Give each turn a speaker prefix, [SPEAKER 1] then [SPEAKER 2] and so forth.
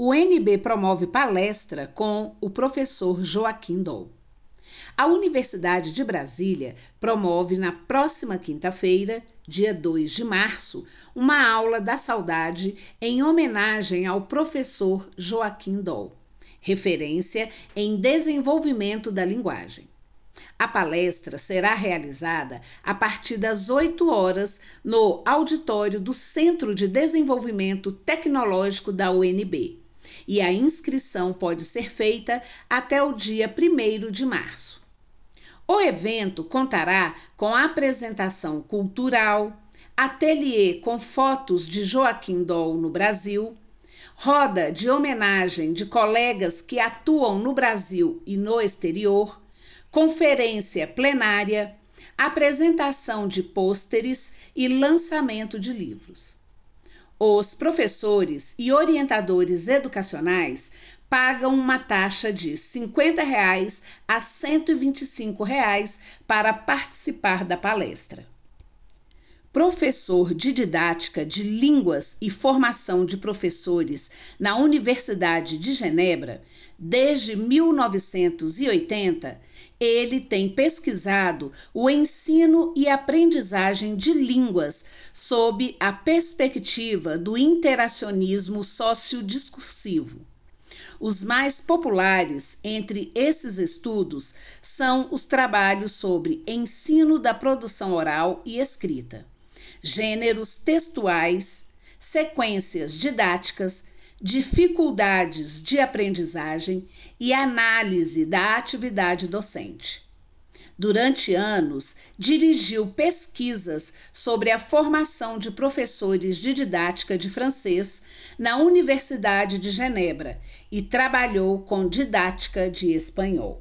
[SPEAKER 1] o NB promove palestra com o professor Joaquim Dol. A Universidade de Brasília promove na próxima quinta-feira, dia 2 de março, uma aula da saudade em homenagem ao professor Joaquim Dol, referência em desenvolvimento da linguagem. A palestra será realizada a partir das 8 horas no auditório do Centro de Desenvolvimento Tecnológico da UNB, e a inscrição pode ser feita até o dia 1 de março. O evento contará com apresentação cultural, ateliê com fotos de Joaquim Dol no Brasil, roda de homenagem de colegas que atuam no Brasil e no exterior, conferência plenária, apresentação de pôsteres e lançamento de livros. Os professores e orientadores educacionais pagam uma taxa de R$ 50,00 a R$ 125,00 para participar da palestra professor de didática de línguas e formação de professores na Universidade de Genebra, desde 1980, ele tem pesquisado o ensino e aprendizagem de línguas sob a perspectiva do interacionismo sociodiscursivo. Os mais populares entre esses estudos são os trabalhos sobre ensino da produção oral e escrita gêneros textuais, sequências didáticas, dificuldades de aprendizagem e análise da atividade docente. Durante anos, dirigiu pesquisas sobre a formação de professores de didática de francês na Universidade de Genebra e trabalhou com didática de espanhol.